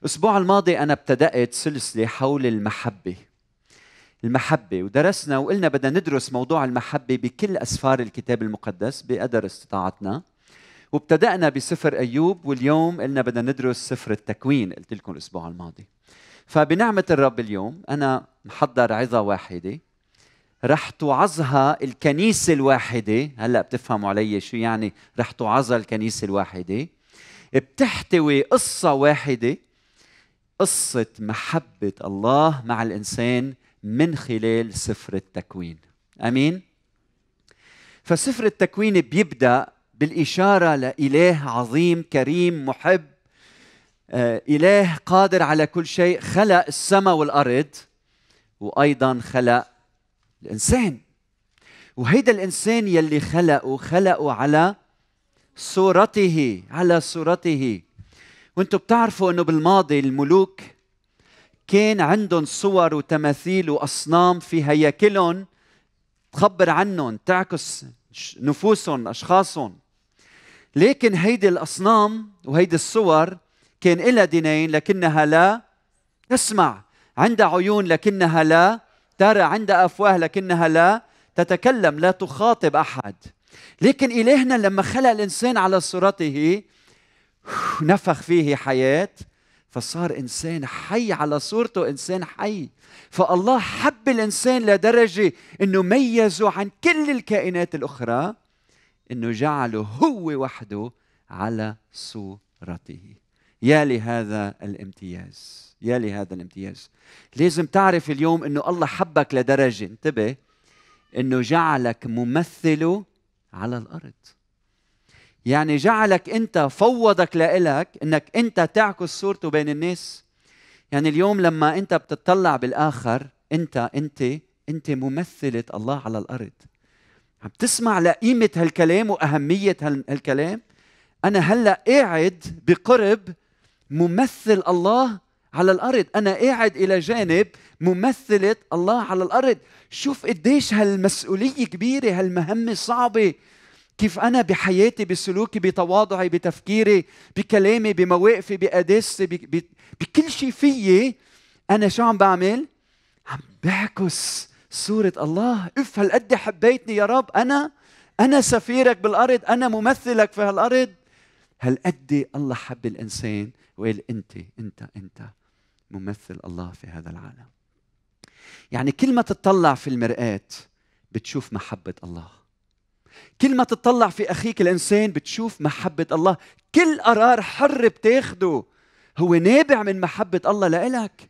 الأسبوع الماضي أنا ابتدأت سلسلة حول المحبة المحبة ودرسنا وقلنا بدنا ندرس موضوع المحبة بكل أسفار الكتاب المقدس بقدر استطاعتنا وابتدأنا بسفر أيوب واليوم قلنا بدنا ندرس سفر التكوين قلت لكم الأسبوع الماضي فبنعمة الرب اليوم أنا محضر عظة واحدة رح تعظها الكنيسة الواحدة هلأ بتفهموا علي شو يعني رح تعظها الكنيسة الواحدة بتحتوي قصة واحدة قصة محبة الله مع الإنسان من خلال سفر التكوين أمين؟ فسفر التكوين بيبدأ بالإشارة لإله عظيم كريم محب آه، إله قادر على كل شيء خلق السماء والأرض وأيضا خلق الانسان وهيدا الانسان يلي خلقه خلقه على صورته على صورته وانتم بتعرفوا انه بالماضي الملوك كان عندهم صور وتماثيل واصنام في هياكلهم تخبر عنهم تعكس نفوسهم اشخاصهم لكن هيدي الاصنام وهيدي الصور كان لها دينين لكنها لا تسمع عندها عيون لكنها لا ترى عندها أفواه لكنها لا تتكلم لا تخاطب أحد لكن إلهنا لما خلق الإنسان على صورته نفخ فيه حياة فصار إنسان حي على صورته إنسان حي فالله حب الإنسان لدرجة أنه ميزه عن كل الكائنات الأخرى أنه جعله هو وحده على صورته يا لهذا الامتياز يا لهذا الامتياز لازم تعرف اليوم انه الله حبك لدرجه انتبه انه جعلك ممثله على الارض يعني جعلك انت فوضك لإلك انك انت تعكس صورته بين الناس يعني اليوم لما انت بتطلع بالاخر انت انت انت ممثله الله على الارض عم تسمع لقيمه هالكلام واهميه هالكلام انا هلا قاعد بقرب ممثل الله على الارض انا قاعد الى جانب ممثله الله على الارض شوف قديش هالمسؤوليه كبيره هالمهمه صعبه كيف انا بحياتي بسلوكي بتواضعي بتفكيري بكلامي بمواقفي بقداستي بكل شيء فيي انا شو عم بعمل عم بعكس صورة الله اف هالقد حبيتني يا رب انا انا سفيرك بالارض انا ممثلك في هالارض هالقد الله حب الانسان وقال انت انت انت ممثل الله في هذا العالم يعني كل ما تتطلع في المرآة بتشوف محبة الله كل ما تتطلع في أخيك الإنسان بتشوف محبة الله كل قرار حر بتاخده هو نابع من محبة الله لإلك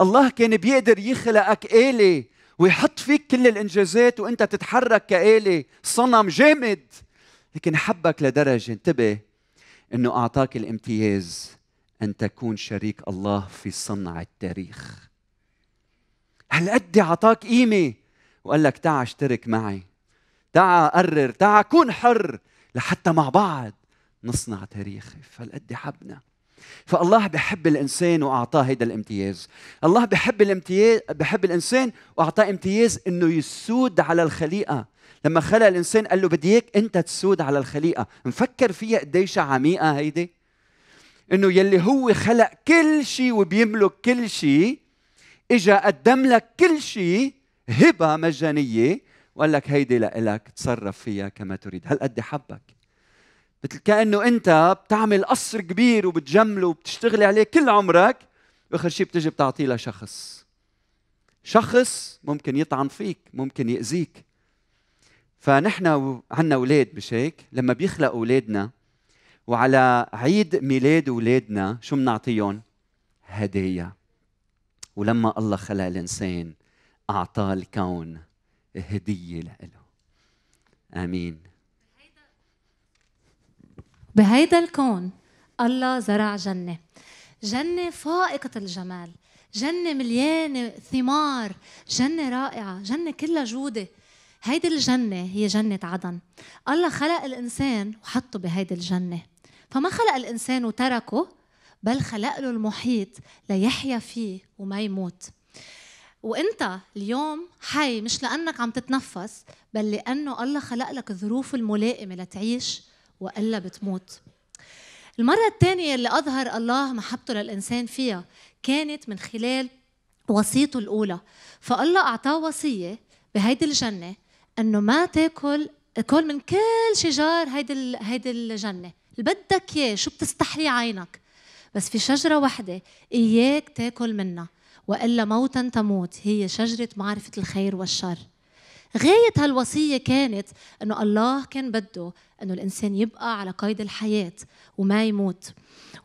الله كان بيقدر يخلقك آلة ويحط فيك كل الإنجازات وأنت تتحرك كآلة صنم جامد لكن حبك لدرجة انتبه انه اعطاك الامتياز ان تكون شريك الله في صنع التاريخ هل قد اعطاك قيمه وقال لك تعا اشترك معي تعا قرر تعا كون حر لحتى مع بعض نصنع تاريخ فالقد حبنا فالله بحب الانسان واعطاه هيدا الامتياز الله بحب الامتياز بحب الانسان واعطاه امتياز انه يسود على الخليقه لما خلق الانسان قال له بدي اياك انت تسود على الخليقه مفكر فيها قديش عميقه هيدي انه يلي هو خلق كل شيء وبيملك كل شيء اجا قدم لك كل شيء هبه مجانيه وقال لك هيدي لك تصرف فيها كما تريد هل قد حبك مثل كانه انت بتعمل قصر كبير وبتجمله وبتشتغلي عليه كل عمرك واخر شيء بتجي بتعطيه لشخص شخص ممكن يطعن فيك ممكن يأذيك فنحن عندنا اولاد مش هيك لما بيخلق اولادنا وعلى عيد ميلاد اولادنا شو بنعطيهم هدايا ولما الله خلق الانسان اعطاه الكون هديه لإله امين بهيدا الكون الله زرع جنه جنه فائقه الجمال جنه مليانه ثمار جنه رائعه جنه كلها جوده هيدي الجنة هي جنة عدن الله خلق الإنسان وحطه بهيدي الجنة فما خلق الإنسان وتركه بل خلق له المحيط ليحيا فيه وما يموت وانت اليوم حي مش لانك عم تتنفس بل لانه الله خلق لك الظروف الملائمه لتعيش والا بتموت المره الثانيه اللي اظهر الله محبته للانسان فيها كانت من خلال وصيته الاولى فالله اعطاه وصيه بهيدي الجنه انه ما تاكل كل من كل شجار هيدي هيدي الجنه اللي بدك اياه شو بتستحلي عينك بس في شجره وحده اياك تاكل منها والا موتا تموت هي شجره معرفه الخير والشر غاية هالوصية كانت أنه الله كان بده أنه الإنسان يبقى على قيد الحياة وما يموت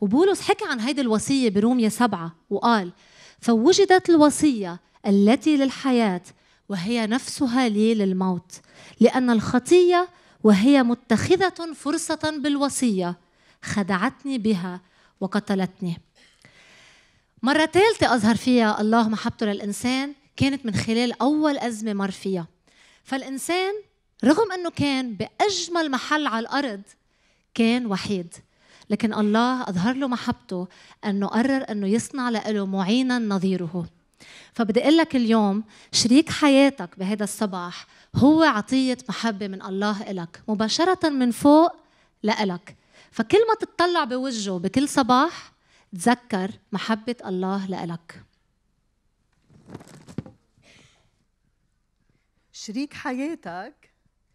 وبولس حكى عن هيدي الوصية برومية سبعة وقال فوجدت الوصية التي للحياة وهي نفسها لي للموت لأن الخطية وهي متخذة فرصة بالوصية خدعتني بها وقتلتني مرة ثالثة أظهر فيها الله محبته للإنسان كانت من خلال أول أزمة مر فيها فالإنسان رغم أنه كان بأجمل محل على الأرض كان وحيد لكن الله أظهر له محبته أنه قرر أنه يصنع له معينا نظيره فبدي اقول لك اليوم شريك حياتك بهذا الصباح هو عطيه محبه من الله لك مباشره من فوق لإلك فكل ما تتطلع بوجهه بكل صباح تذكر محبه الله لإلك شريك حياتك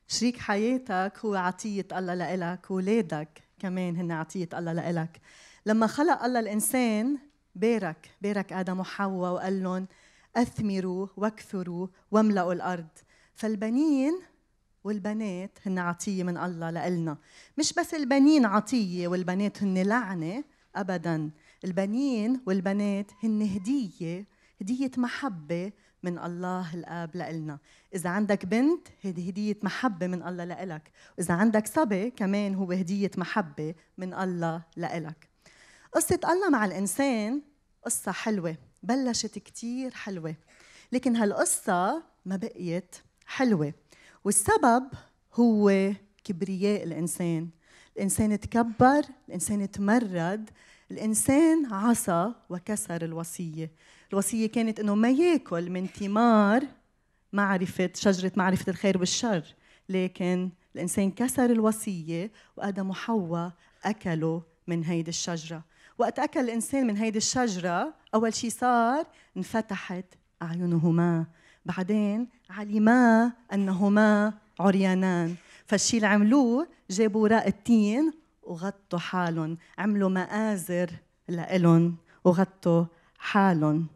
شريك حياتك هو عطية الله لإلك ولادك كمان هن عطية الله لإلك لما خلق الله الإنسان بارك بارك آدم وحواء وقال لهم أثمروا واكثروا واملأوا الأرض فالبنين والبنات هن عطية من الله لإلنا مش بس البنين عطية والبنات هن لعنة أبدا البنين والبنات هن هدية هدية محبة من الله الاب لإلنا اذا عندك بنت هدي هديه محبه من الله لإلك واذا عندك صبي كمان هو هديه محبه من الله لإلك قصة الله مع الإنسان قصة حلوة بلشت كتير حلوة لكن هالقصة ما بقيت حلوة والسبب هو كبرياء الإنسان الإنسان تكبر الإنسان تمرد الإنسان عصى وكسر الوصية الوصية كانت أنه ما يأكل من ثمار معرفة شجرة معرفة الخير والشر لكن الإنسان كسر الوصية وآدم وحواء أكلوا من هيدي الشجرة وقت أكل الإنسان من هيدي الشجرة أول شيء صار انفتحت أعينهما بعدين علما أنهما عريانان فالشي اللي عملوه جابوا وراء التين وغطوا حالهم عملوا مآزر لإلهم وغطوا حالهم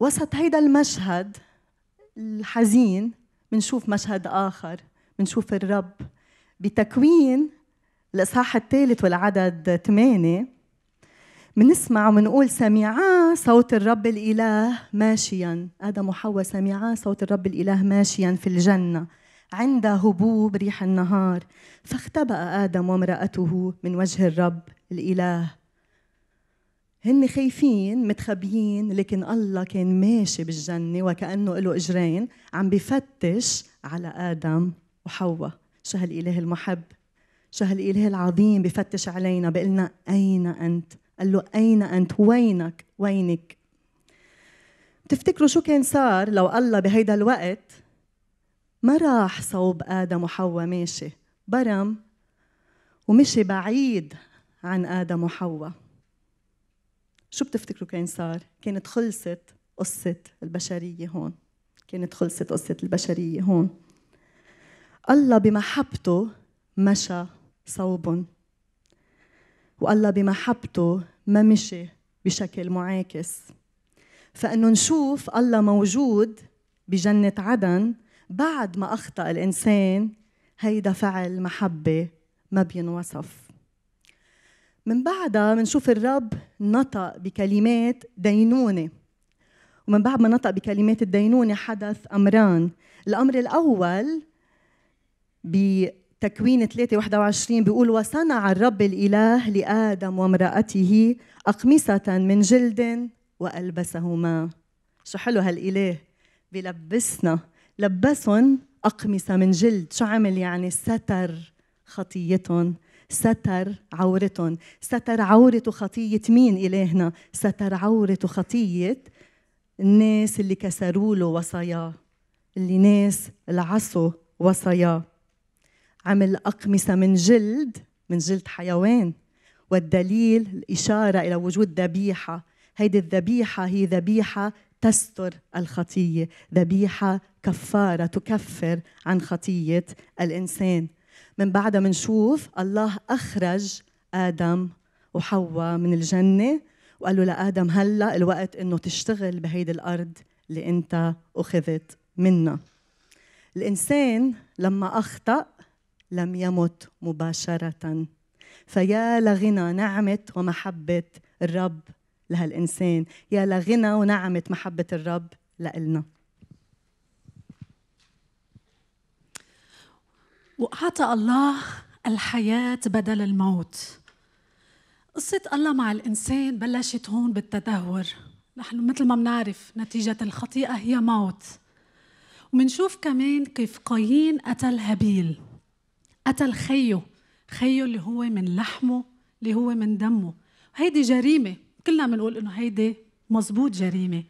وسط هيدا المشهد الحزين منشوف مشهد آخر منشوف الرب بتكوين الإصحاح الثالث والعدد ثمانية منسمع ومنقول سمعا صوت الرب الإله ماشيا آدم وحواء سمعا صوت الرب الإله ماشيا في الجنة عند هبوب ريح النهار فاختبأ آدم وامرأته من وجه الرب الإله هن خايفين متخبيين لكن الله كان ماشي بالجنة وكأنه له إجرين عم بفتش على آدم وحواء شو هالإله المحب الإله العظيم بفتش علينا بقلنا أين أنت قال له أين أنت وينك وينك بتفتكروا شو كان صار لو الله بهيدا الوقت ما راح صوب آدم وحواء ماشي برم ومشي بعيد عن آدم وحواء شو بتفتكروا كان صار؟ كانت خلصت قصة البشرية هون كانت خلصت قصة البشرية هون الله بمحبته مشى صوب والله بمحبته ما مشي بشكل معاكس فإنه نشوف الله موجود بجنة عدن بعد ما أخطأ الإنسان هيدا فعل محبة ما بينوصف من بعدها منشوف الرب نطق بكلمات دينونة ومن بعد ما نطق بكلمات الدينونة حدث أمران الأمر الأول تكوين 3 21 بيقول وصنع الرب الإله لآدم وامرأته أقمصة من جلد وألبسهما شو حلو هالإله بلبسنا لبسهم أقمصة من جلد شو عمل يعني ستر خطيتهم ستر عورتهم ستر عورة خطية مين إلهنا ستر عورة خطية الناس اللي كسروا له وصاياه اللي ناس العصوا وصاياه عمل أقمصة من جلد من جلد حيوان والدليل الإشارة إلى وجود ذبيحة هيدي الذبيحة هي ذبيحة تستر الخطية ذبيحة كفارة تكفر عن خطية الإنسان من بعدها منشوف الله أخرج آدم وحواء من الجنة وقال له لآدم هلأ الوقت إنه تشتغل بهيدي الأرض اللي أنت أخذت منها الإنسان لما أخطأ لم يمت مباشرة فيا لغنى نعمة ومحبة الرب لهالإنسان يا لغنى ونعمة محبة الرب لإلنا وأعطى الله الحياة بدل الموت قصة الله مع الإنسان بلشت هون بالتدهور نحن مثل ما بنعرف نتيجة الخطيئة هي موت ومنشوف كمان كيف قايين قتل هابيل قتل خيه خيه اللي هو من لحمه اللي هو من دمه هيدي جريمه كلنا بنقول انه هيدي مزبوط جريمه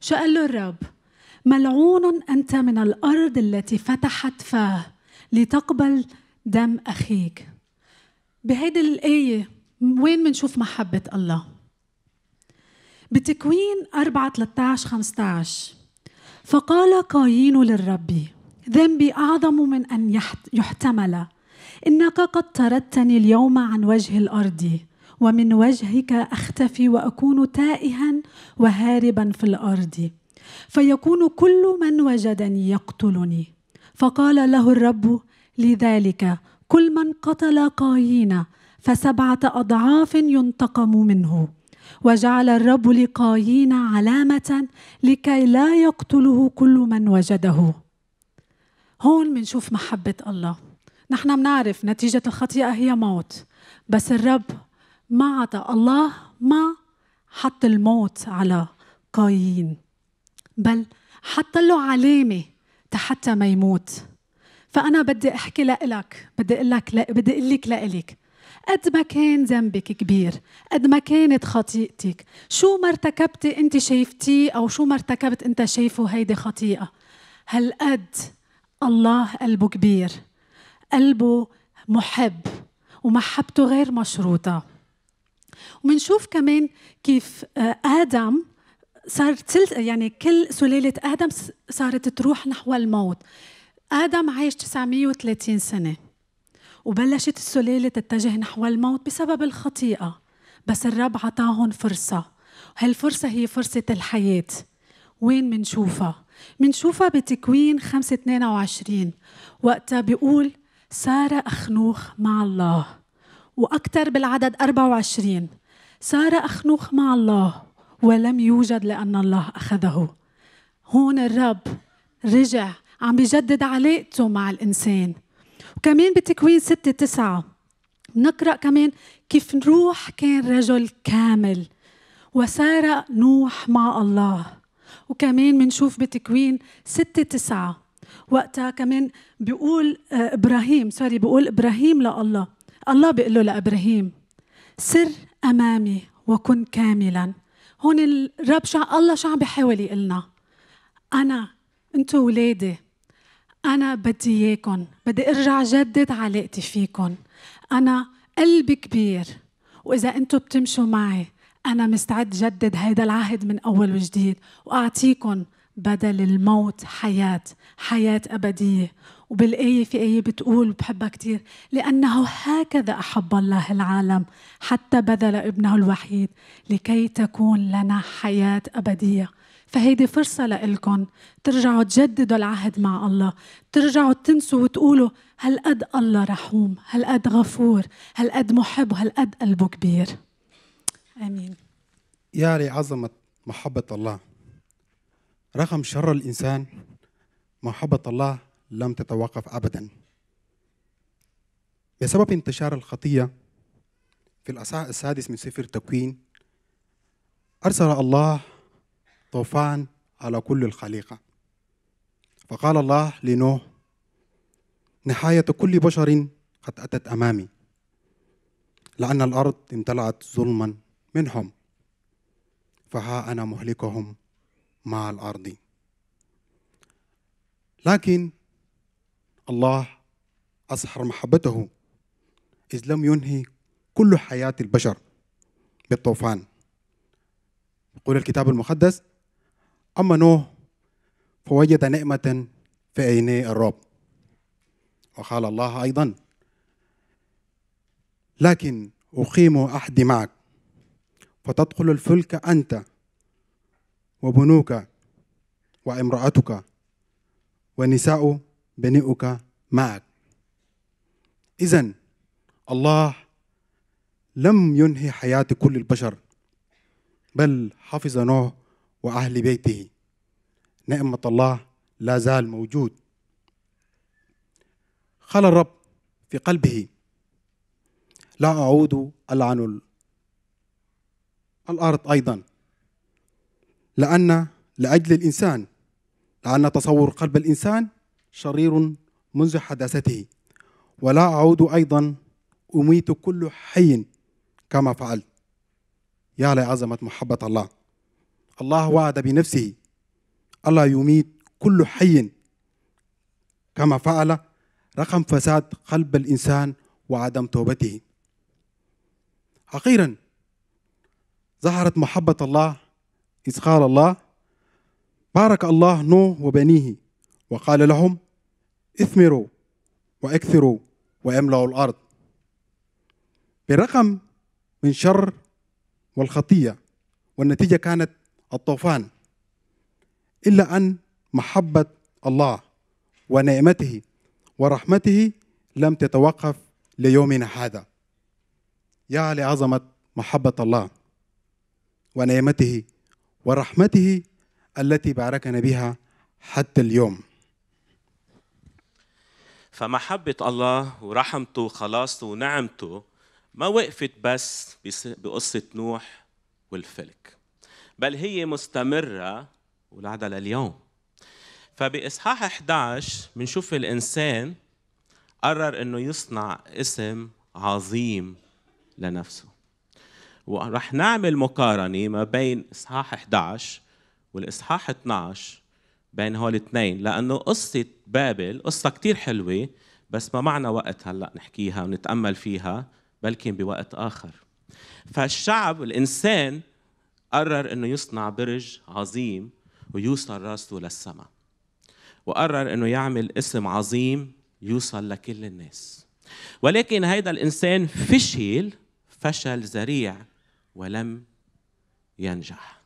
شو قال له الرب ملعون انت من الارض التي فتحت فاه لتقبل دم اخيك بهيدي الايه وين بنشوف محبه الله بتكوين 4 13 15 فقال قايين للرب ذنبي اعظم من ان يحتمل انك قد طردتني اليوم عن وجه الارض ومن وجهك اختفي واكون تائها وهاربا في الارض فيكون كل من وجدني يقتلني فقال له الرب لذلك كل من قتل قايين فسبعه اضعاف ينتقم منه وجعل الرب لقايين علامه لكي لا يقتله كل من وجده هون منشوف محبة الله نحن منعرف نتيجة الخطيئة هي موت بس الرب ما عطى الله ما حط الموت على قايين بل حط له علامة حتى ما يموت فأنا بدي أحكي لإلك بدي أقول لك بدي أقول لك لإلك قد ما كان ذنبك كبير قد ما كانت خطيئتك شو ما ارتكبتي أنت شايفتيه أو شو ما ارتكبت أنت شايفه هيدي خطيئة هالقد الله قلبه كبير قلبه محب ومحبته غير مشروطة ومنشوف كمان كيف آه، آدم صار يعني كل سلالة آدم صارت تروح نحو الموت آدم عايش 930 سنة وبلشت السلالة تتجه نحو الموت بسبب الخطيئة بس الرب عطاهم فرصة هالفرصة هي فرصة الحياة وين منشوفها؟ منشوفها بتكوين 5 22 وقتها بيقول سارة أخنوخ مع الله وأكثر بالعدد 24 سارة أخنوخ مع الله ولم يوجد لأن الله أخذه هون الرب رجع عم بيجدد علاقته مع الإنسان وكمان بتكوين 6 9 نقرأ كمان كيف نروح كان رجل كامل وسار نوح مع الله وكمان بنشوف بتكوين ستة تسعة وقتها كمان بيقول آه، إبراهيم سوري بيقول إبراهيم لله الله بيقول له لإبراهيم سر أمامي وكن كاملا هون الرب شع الله شو عم بيحاول يقلنا أنا أنتو ولادي أنا بدي إياكم بدي أرجع جدد علاقتي فيكم أنا قلبي كبير وإذا أنتو بتمشوا معي أنا مستعد جدد هيدا العهد من أول وجديد وأعطيكم بدل الموت حياة حياة أبدية وبالآية في آية بتقول بحبها كتير لأنه هكذا أحب الله العالم حتى بذل ابنه الوحيد لكي تكون لنا حياة أبدية فهيدي فرصة لإلكن ترجعوا تجددوا العهد مع الله ترجعوا تنسوا وتقولوا هالقد الله رحوم هالقد غفور هالقد محب هالقد قلبه كبير امين يا لعظمه محبه الله رغم شر الانسان محبه الله لم تتوقف ابدا بسبب انتشار الخطيه في الاصحاح السادس من سفر التكوين ارسل الله طوفان على كل الخليقه فقال الله لنوح نهاية كل بشر قد اتت امامي لأن الأرض امتلأت ظلما منهم فها أنا مهلكهم مع الأرض لكن الله أظهر محبته إذ لم ينهي كل حياة البشر بالطوفان يقول الكتاب المقدس أما نوح فوجد نعمة في عيني الرب وقال الله أيضا لكن أقيم أحد معك فتدخل الفلك أنت وبنوك وامرأتك ونساء بنيك معك إذا الله لم ينهي حياة كل البشر بل حفظ نوح وأهل بيته نعمة الله لا زال موجود خلى الرب في قلبه لا أعود ألعن الأرض أيضا لأن لأجل الإنسان لأن تصور قلب الإنسان شرير منذ حداثته ولا أعود أيضا أميت كل حي كما فعلت يا لعظمة محبة الله الله وعد بنفسه الله يميت كل حي كما فعل رقم فساد قلب الإنسان وعدم توبته أخيرا ظهرت محبة الله إذ قال الله بارك الله نوح وبنيه وقال لهم اثمروا واكثروا واملأوا الأرض بالرقم من شر والخطية والنتيجة كانت الطوفان إلا أن محبة الله ونعمته ورحمته لم تتوقف ليومنا هذا يا لعظمة محبة الله ونعمته ورحمته التي باركنا بها حتى اليوم فمحبة الله ورحمته وخلاصته ونعمته ما وقفت بس بقصة نوح والفلك بل هي مستمرة ولعدها لليوم فبإصحاح 11 بنشوف الإنسان قرر إنه يصنع اسم عظيم لنفسه ورح نعمل مقارنة ما بين إصحاح 11 والإصحاح 12 بين هول الاثنين لأنه قصة بابل قصة كتير حلوة بس ما معنا وقت هلأ نحكيها ونتأمل فيها بلكن بوقت آخر فالشعب الإنسان قرر أنه يصنع برج عظيم ويوصل راسه للسماء وقرر أنه يعمل اسم عظيم يوصل لكل الناس ولكن هيدا الإنسان فشل فشل ذريع ولم ينجح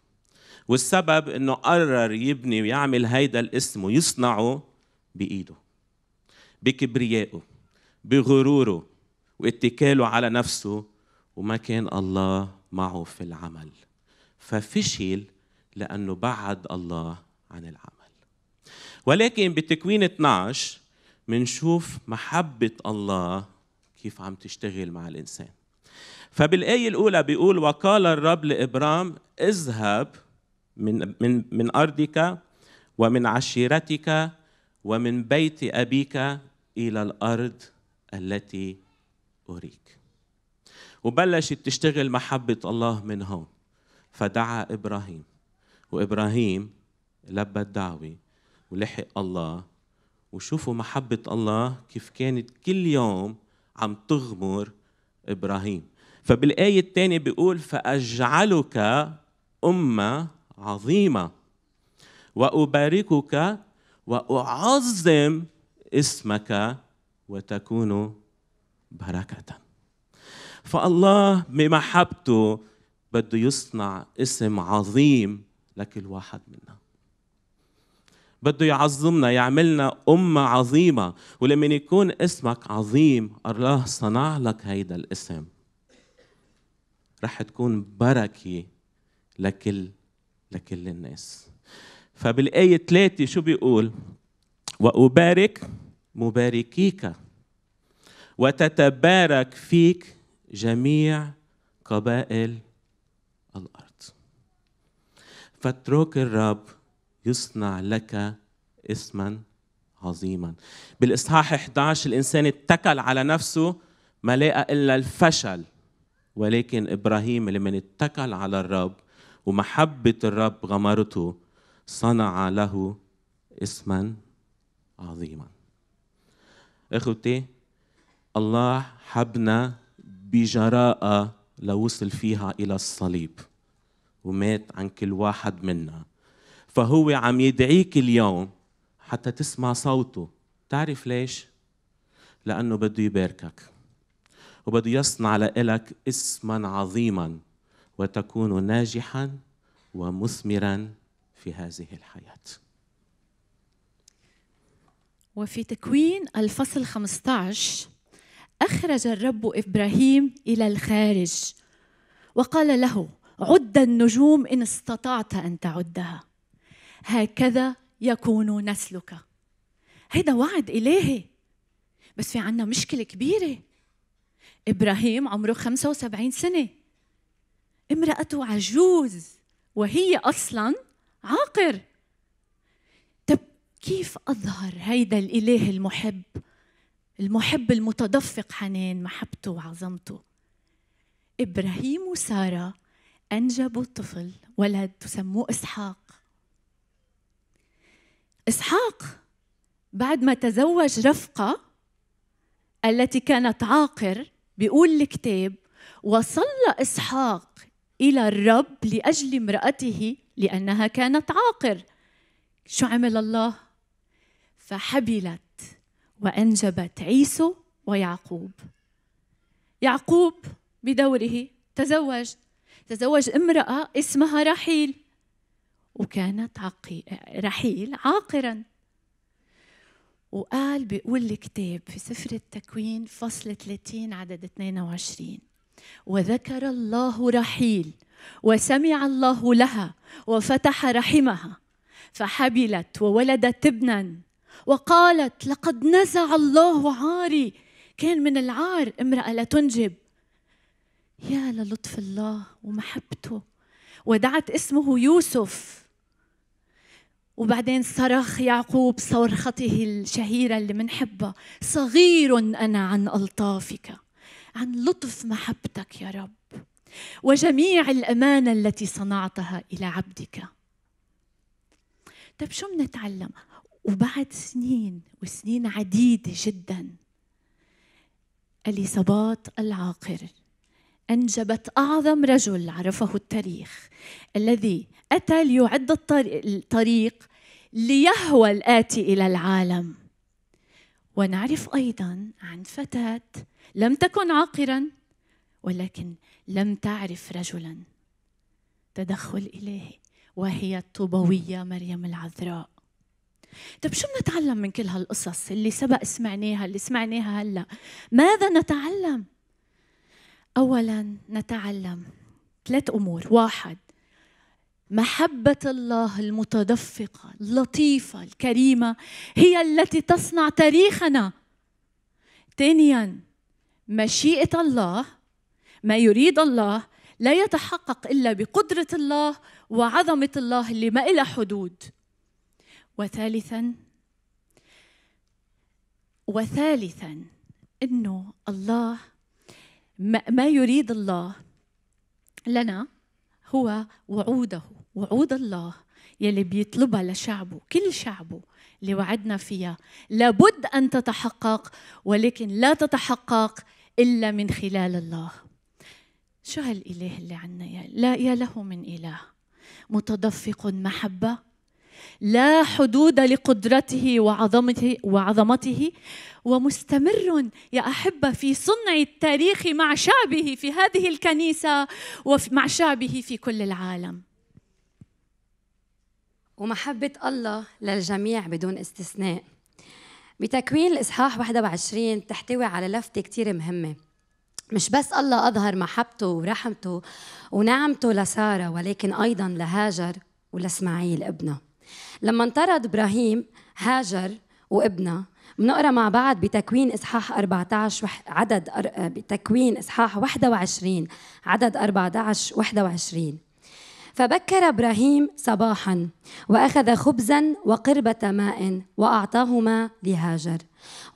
والسبب انه قرر يبني ويعمل هيدا الاسم ويصنعه بايده بكبريائه بغروره واتكاله على نفسه وما كان الله معه في العمل ففشل لانه بعد الله عن العمل ولكن بتكوين 12 منشوف محبه الله كيف عم تشتغل مع الانسان فبالآية الأولى بيقول وقال الرب لإبرام اذهب من من من أرضك ومن عشيرتك ومن بيت أبيك إلى الأرض التي أريك وبلشت تشتغل محبة الله من هون فدعا إبراهيم وإبراهيم لبى الدعوة ولحق الله وشوفوا محبة الله كيف كانت كل يوم عم تغمر إبراهيم فبالآية الثانية بيقول فأجعلك أمة عظيمة وأباركك وأعظم اسمك وتكون بركة فالله بمحبته بده يصنع اسم عظيم لكل واحد منا بده يعظمنا يعملنا أمة عظيمة ولما يكون اسمك عظيم الله صنع لك هيدا الاسم رح تكون بركة لكل لكل الناس فبالآية ثلاثة شو بيقول وأبارك مباركيك وتتبارك فيك جميع قبائل الأرض فاترك الرب يصنع لك اسما عظيما بالإصحاح 11 الإنسان اتكل على نفسه ما لقى إلا الفشل ولكن إبراهيم لما اتكل على الرب ومحبة الرب غمرته صنع له اسما عظيما اخوتي الله حبنا بجراءة لوصل فيها إلى الصليب ومات عن كل واحد منا فهو عم يدعيك اليوم حتى تسمع صوته تعرف ليش؟ لأنه بده يباركك وبده يصنع لك اسما عظيما وتكون ناجحا ومثمرا في هذه الحياه وفي تكوين الفصل 15 أخرج الرب إبراهيم إلى الخارج وقال له عد النجوم إن استطعت أن تعدها هكذا يكون نسلك هيدا وعد إلهي بس في عنا مشكلة كبيرة إبراهيم عمره 75 سنة امرأته عجوز وهي أصلا عاقر طب كيف أظهر هيدا الإله المحب المحب المتدفق حنان محبته وعظمته إبراهيم وسارة أنجبوا طفل ولد تسموه إسحاق إسحاق بعد ما تزوج رفقة التي كانت عاقر بيقول الكتاب وصلى إسحاق إلى الرب لأجل امرأته لأنها كانت عاقر شو عمل الله؟ فحبلت وأنجبت عيسو ويعقوب يعقوب بدوره تزوج تزوج امرأة اسمها رحيل وكانت عقي... رحيل عاقرا وقال بيقول الكتاب في سفر التكوين فصل 30 عدد 22 وذكر الله رحيل وسمع الله لها وفتح رحمها فحبلت وولدت ابنا وقالت لقد نزع الله عاري كان من العار امرأة لا تنجب يا للطف الله ومحبته ودعت اسمه يوسف وبعدين صرخ يعقوب صرخته الشهيرة اللي منحبها صغير أنا عن ألطافك عن لطف محبتك يا رب وجميع الأمانة التي صنعتها إلى عبدك طيب شو منتعلم وبعد سنين وسنين عديدة جدا أليصابات العاقر أنجبت أعظم رجل عرفه التاريخ الذي أتى ليعد الطريق ليهوى الآتي إلى العالم ونعرف أيضا عن فتاة لم تكن عاقرا ولكن لم تعرف رجلا تدخل إلهي وهي الطوبوية مريم العذراء طب شو بنتعلم من كل هالقصص اللي سبق سمعناها اللي سمعناها هلا ماذا نتعلم اولا نتعلم ثلاث امور واحد محبة الله المتدفقة اللطيفة الكريمة هي التي تصنع تاريخنا. ثانيا مشيئة الله ما يريد الله لا يتحقق إلا بقدرة الله وعظمة الله اللي ما إلها حدود. وثالثا وثالثا إنه الله ما يريد الله لنا هو وعوده وعود الله يلي بيطلبها لشعبه كل شعبه اللي وعدنا فيها لابد أن تتحقق ولكن لا تتحقق إلا من خلال الله شو هالإله اللي عنا يا لا يا له من إله متدفق محبة لا حدود لقدرته وعظمته وعظمته ومستمر يا أحبة في صنع التاريخ مع شعبه في هذه الكنيسة ومع شعبه في كل العالم ومحبة الله للجميع بدون استثناء بتكوين الإصحاح 21 تحتوي على لفتة كثير مهمة مش بس الله أظهر محبته ورحمته ونعمته لسارة ولكن أيضا لهاجر ولإسماعيل ابنه لما انطرد ابراهيم هاجر وابنها بنقرا مع بعض بتكوين اصحاح 14 عدد آه، بتكوين اصحاح 21 عدد 14 21 فبكر ابراهيم صباحا واخذ خبزا وقربه ماء واعطاهما لهاجر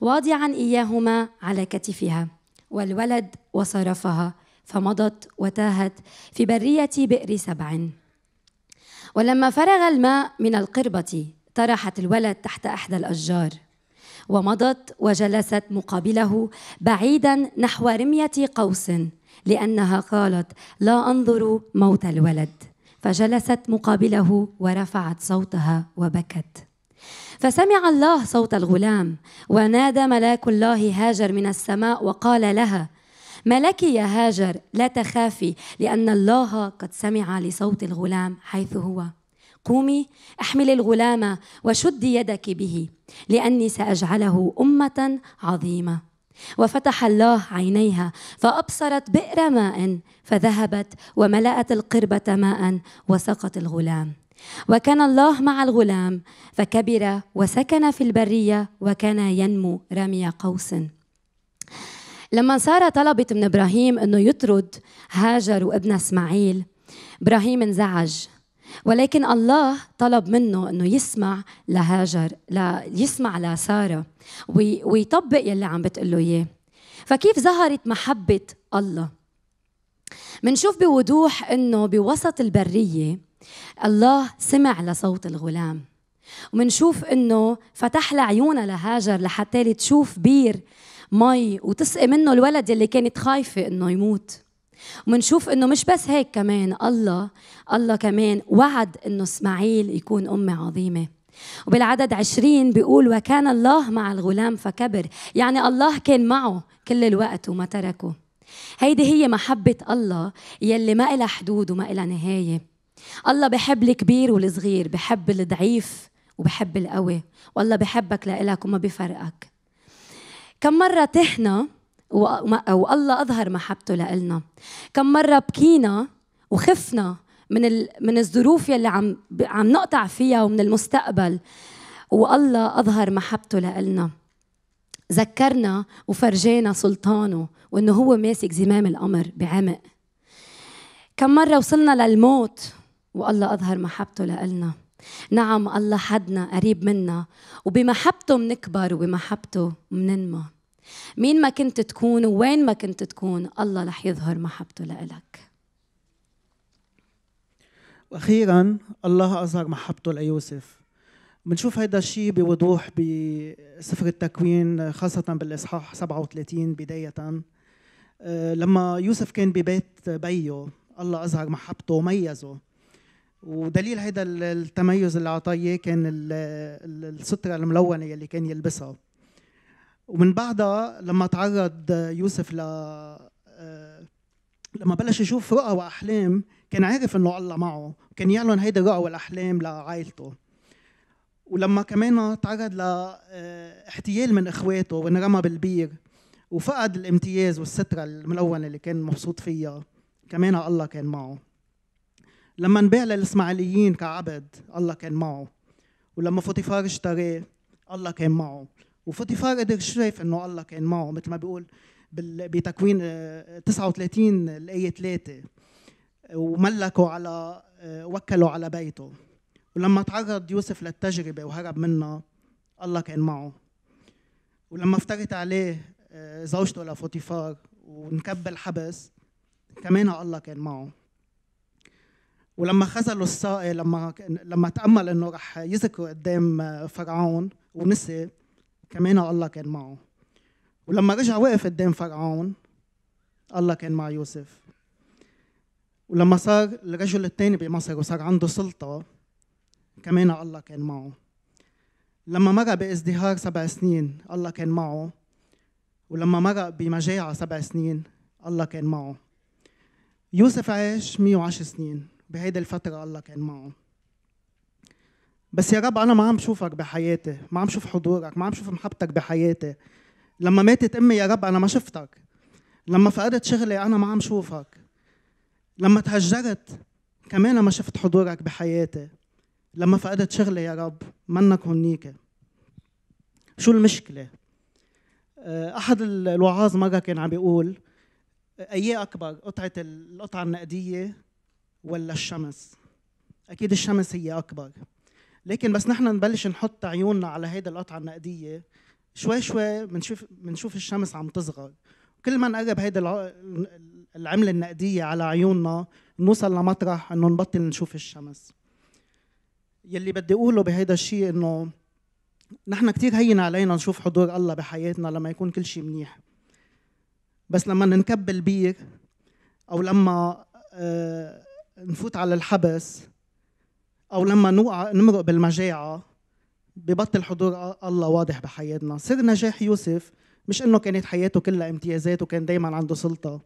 واضعا اياهما على كتفها والولد وصرفها فمضت وتاهت في بريه بئر سبع ولما فرغ الماء من القربة طرحت الولد تحت احدى الاشجار ومضت وجلست مقابله بعيدا نحو رميه قوس لانها قالت لا انظر موت الولد فجلست مقابله ورفعت صوتها وبكت فسمع الله صوت الغلام ونادى ملاك الله هاجر من السماء وقال لها ما لك يا هاجر لا تخافي لأن الله قد سمع لصوت الغلام حيث هو قومي احملي الغلام وشدي يدك به لأني سأجعله أمة عظيمة وفتح الله عينيها فأبصرت بئر ماء فذهبت وملأت القربة ماء وسقط الغلام وكان الله مع الغلام فكبر وسكن في البرية وكان ينمو رمي قوس لما سارة طلبت من إبراهيم أنه يطرد هاجر وابنها إسماعيل إبراهيم انزعج ولكن الله طلب منه انه يسمع لهاجر لا يسمع لساره ويطبق يلي عم بتقول له اياه فكيف ظهرت محبه الله منشوف بوضوح انه بوسط البريه الله سمع لصوت الغلام ومنشوف انه فتح لعيونها لهاجر لحتى تشوف بير مي وتسقي منه الولد يلي كانت خايفة إنه يموت ومنشوف إنه مش بس هيك كمان الله الله كمان وعد إنه إسماعيل يكون أمة عظيمة وبالعدد عشرين بيقول وكان الله مع الغلام فكبر يعني الله كان معه كل الوقت وما تركه هيدي هي محبة الله يلي ما إلها حدود وما إلها نهاية الله بحب الكبير والصغير بحب الضعيف وبحب القوي والله بحبك لإلك وما بفرقك كم مرة تهنا والله أظهر محبته لإلنا كم مرة بكينا وخفنا من من الظروف يلي عم عم نقطع فيها ومن المستقبل والله أظهر محبته لإلنا ذكرنا وفرجينا سلطانه وانه هو ماسك زمام الامر بعمق كم مره وصلنا للموت والله اظهر محبته لإلنا نعم الله حدنا قريب منا وبمحبته منكبر وبمحبته مننمى مين ما كنت تكون وين ما كنت تكون الله رح يظهر محبته لإلك واخيرا الله اظهر محبته ليوسف بنشوف هيدا الشيء بوضوح بسفر التكوين خاصة بالإصحاح 37 بداية آه، لما يوسف كان ببيت بيه الله أظهر محبته وميزه ودليل هيدا التميز اللي عطاه كان الستره الملونه اللي كان يلبسها ومن بعدها لما تعرض يوسف ل آه، لما بلش يشوف رؤى واحلام كان عارف انه الله معه كان يعلن هيدي الرؤى والاحلام لعائلته ولما كمان تعرض لاحتيال آه، من اخواته وانرمى بالبير وفقد الامتياز والستره الملونه اللي كان مبسوط فيها كمان الله كان معه لما انباع للإسماعيليين كعبد الله كان معه ولما فوتيفار اشتراه الله كان معه وفوتيفار قدر شايف انه الله كان معه مثل ما بيقول بتكوين 39 آه، الآية 3 وملكوا على آه، وكلوا على بيته ولما تعرض يوسف للتجربة وهرب منها الله كان معه ولما افترت عليه آه، زوجته لفوتيفار وانكب الحبس كمان الله كان معه ولما خزلوا الساقي لما لما تامل انه رح يذكروا قدام آه، فرعون ونسي كمان الله كان معه ولما رجع وقف قدام فرعون الله كان مع يوسف ولما صار الرجل الثاني بمصر وصار عنده سلطه كمان الله كان معه لما مرق بازدهار سبع سنين الله كان معه ولما مرق بمجاعه سبع سنين الله كان معه يوسف عاش 110 سنين بهيدي الفترة الله كان معه بس يا رب أنا ما عم شوفك بحياتي ما عم شوف حضورك ما عم شوف محبتك بحياتي لما ماتت أمي يا رب أنا ما شفتك لما فقدت شغلي أنا ما عم شوفك لما تهجرت كمان ما شفت حضورك بحياتي لما فقدت شغلي يا رب منك هنيك شو المشكلة؟ آه، أحد الوعاظ مرة كان عم بيقول أيه أكبر قطعة القطعة النقدية ولا الشمس اكيد الشمس هي اكبر لكن بس نحن نبلش نحط عيوننا على هيدا القطعه النقديه شوي شوي بنشوف بنشوف الشمس عم تصغر كل ما نقرب هيدا العمله النقديه على عيوننا نوصل لمطرح انه نبطل نشوف الشمس يلي بدي اقوله بهيدا الشيء انه نحن كثير هين علينا نشوف حضور الله بحياتنا لما يكون كل شيء منيح بس لما ننكب البير او لما آه نفوت على الحبس او لما نوقع نمرق بالمجاعه ببطل حضور الله واضح بحياتنا سر نجاح يوسف مش انه كانت حياته كلها امتيازات وكان دايما عنده سلطه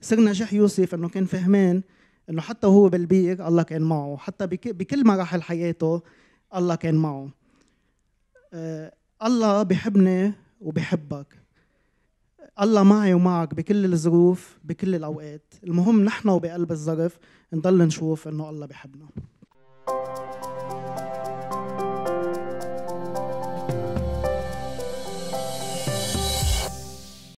سر نجاح يوسف انه كان فهمان انه حتى وهو بالبير الله كان معه حتى بكل مراحل حياته الله كان معه آه، الله بحبني وبحبك الله معي ومعك بكل الظروف بكل الاوقات المهم نحن وبقلب الظرف نضل نشوف انه الله بحبنا